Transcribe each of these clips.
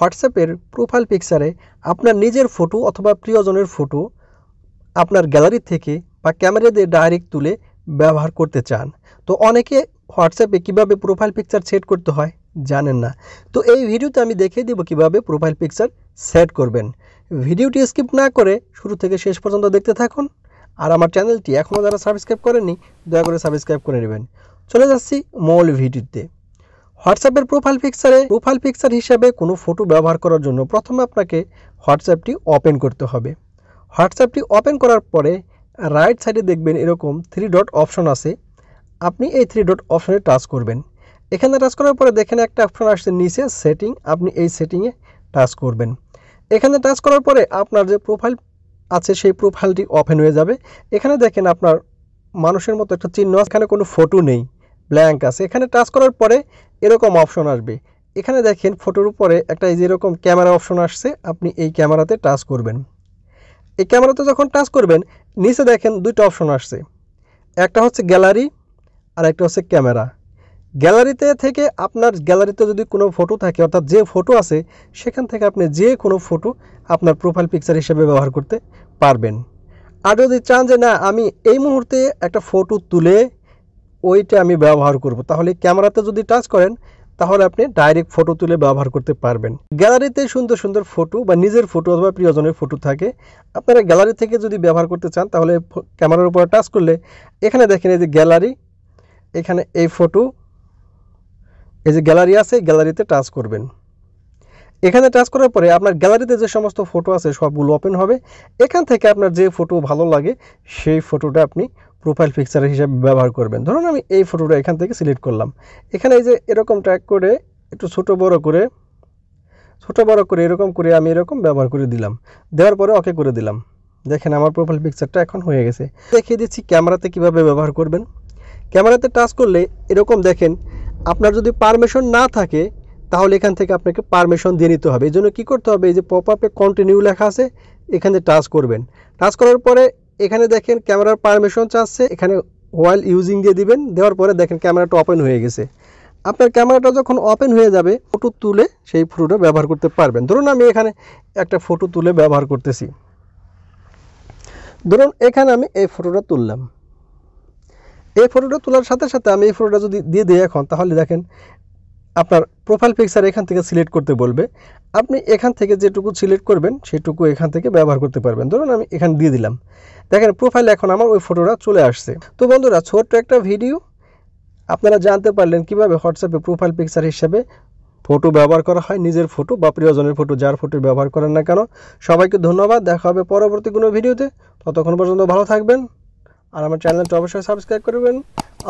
হোয়াটসঅ্যাপের প্রোফাইল পিকচারে আপনার নিজের ফটো অথবা প্রিয়জনের ফটো আপনার গ্যালারি থেকে বা ক্যামেরা দিয়ে ডাইরেক্ট তুলে ব্যবহার করতে চান তো অনেকে হোয়াটসঅ্যাপে কিভাবে প্রোফাইল পিকচার সেট করতে হয় জানেন না তো এই ভিডিওতে আমি দেখিয়ে দেব কিভাবে প্রোফাইল পিকচার সেট করবেন ভিডিওটি স্কিপ না করে শুরু থেকে শেষ পর্যন্ত দেখতে থাকুন আর আমার চ্যানেলটি এখনও যারা সাবস্ক্রাইব করেননি দয়া করে সাবস্ক্রাইব করে নেবেন চলে যাচ্ছি মৌল ভিডিওতে হোয়াটসঅ্যাপের প্রোফাইল পিকচারে প্রোফাইল পিকচার হিসাবে কোনো ফটো ব্যবহার করার জন্য প্রথমে আপনাকে হোয়াটসঅ্যাপটি ওপেন করতে হবে হোয়াটসঅ্যাপটি ওপেন করার পরে রাইট সাইডে দেখবেন এরকম থ্রি ডট অপশন আছে আপনি এই থ্রি ডট অপশনে টাচ করবেন এখানে টাচ করার পরে দেখেন একটা অপশন আসছে নিচে সেটিং আপনি এই সেটিংয়ে টাচ করবেন এখানে টাচ করার পরে আপনার যে প্রোফাইল আছে সেই প্রোফাইলটি ওপেন হয়ে যাবে এখানে দেখেন আপনার মানুষের মতো একটা চিহ্ন এখানে কোনো ফটো নেই ব্ল্যাঙ্ক আছে এখানে টাচ করার পরে এরকম অপশন আসবে এখানে দেখেন ফটোর উপরে একটা এই যেরকম ক্যামেরা অপশন আসছে আপনি এই ক্যামেরাতে টাচ করবেন এই ক্যামেরাতে যখন টাচ করবেন নিচে দেখেন দুইটা অপশন আসছে একটা হচ্ছে গ্যালারি আর একটা হচ্ছে ক্যামেরা গ্যালারিতে থেকে আপনার গ্যালারিতে যদি কোনো ফটো থাকে অর্থাৎ যে ফটো আছে সেখান থেকে আপনি যে কোনো ফটো আপনার প্রোফাইল পিকচার হিসেবে ব্যবহার করতে পারবেন আর যদি চান যে না আমি এই মুহূর্তে একটা ফটো তুলে ওইটা আমি ব্যবহার করব তাহলে ক্যামেরাতে যদি টাচ করেন তাহলে আপনি ডাইরেক্ট ফটো তুলে ব্যবহার করতে পারবেন গ্যালারিতে সুন্দর সুন্দর ফটো বা নিজের ফটো অথবা প্রিয়জনের ফটো থাকে আপনারা গ্যালারি থেকে যদি ব্যবহার করতে চান তাহলে ক্যামেরার উপর টাচ করলে এখানে দেখেন এই যে গ্যালারি এখানে এই ফটো এই যে গ্যালারি আছে গ্যালারিতে টাচ করবেন এখানে টাচ করার পরে আপনার গ্যালারিতে যে সমস্ত ফটো আছে সবগুলো ওপেন হবে এখান থেকে আপনার যে ফটো ভালো লাগে সেই ফটোটা আপনি প্রোফাইল পিকচার হিসাবে ব্যবহার করবেন ধরুন আমি এই ফটোটা এখান থেকে সিলেক্ট করলাম এখানে এই যে এরকম ট্র্যাক করে একটু ছোট বড় করে ছোটো বড় করে এরকম করে আমি এরকম ব্যবহার করে দিলাম দেওয়ার পরে ওকে করে দিলাম দেখেন আমার প্রোফাইল পিকচারটা এখন হয়ে গেছে দেখিয়ে দিচ্ছি ক্যামেরাতে কিভাবে ব্যবহার করবেন ক্যামেরাতে টাচ করলে এরকম দেখেন আপনার যদি পারমিশন না থাকে তাহলে এখান থেকে আপনাকে পারমিশন দিয়ে নিতে হবে এই জন্য কী করতে হবে এই যে পপ আপে কন্টিনিউ লেখা আছে এখানে টাচ করবেন টাচ করার পরে এখানে দেখেন ক্যামেরার পারমিশন চাচ্ছে এখানে ওয়াইল ইউজিং দিয়ে দিবেন দেওয়ার পরে দেখেন ক্যামেরাটা ওপেন হয়ে গেছে আপনার ক্যামেরাটা যখন ওপেন হয়ে যাবে ফটো তুলে সেই ফটোটা ব্যবহার করতে পারবেন ধরুন আমি এখানে একটা ফটো তুলে ব্যবহার করতেছি ধরুন এখানে আমি এই ফটোটা তুললাম এই ফটোটা তোলার সাথে সাথে আমি এই ফটোটা যদি দিয়ে দিই এখন তাহলে দেখেন আপনার প্রোফাইল পিকচার এখান থেকে সিলেক্ট করতে বলবে আপনি এখান থেকে যেটুকু সিলেক্ট করবেন সেটুকু এখান থেকে ব্যবহার করতে পারবেন ধরুন আমি এখানে দিয়ে দিলাম দেখেন প্রোফাইল এখন আমার ওই ফটোটা চলে আসছে তো বন্ধুরা ছোট্ট একটা ভিডিও আপনারা জানতে পারলেন কিভাবে হোয়াটসঅ্যাপে প্রোফাইল পিকচার হিসেবে ফটো ব্যবহার করা হয় নিজের ফটো বা প্রিয়জনের ফটো যার ফটো ব্যবহার করেন না কেন সবাইকে ধন্যবাদ দেখা হবে পরবর্তী কোনো ভিডিওতে ততক্ষণ পর্যন্ত ভালো থাকবেন আর আমার চ্যানেলটা অবশ্যই সাবস্ক্রাইব করবেন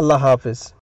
আল্লাহ হাফিজ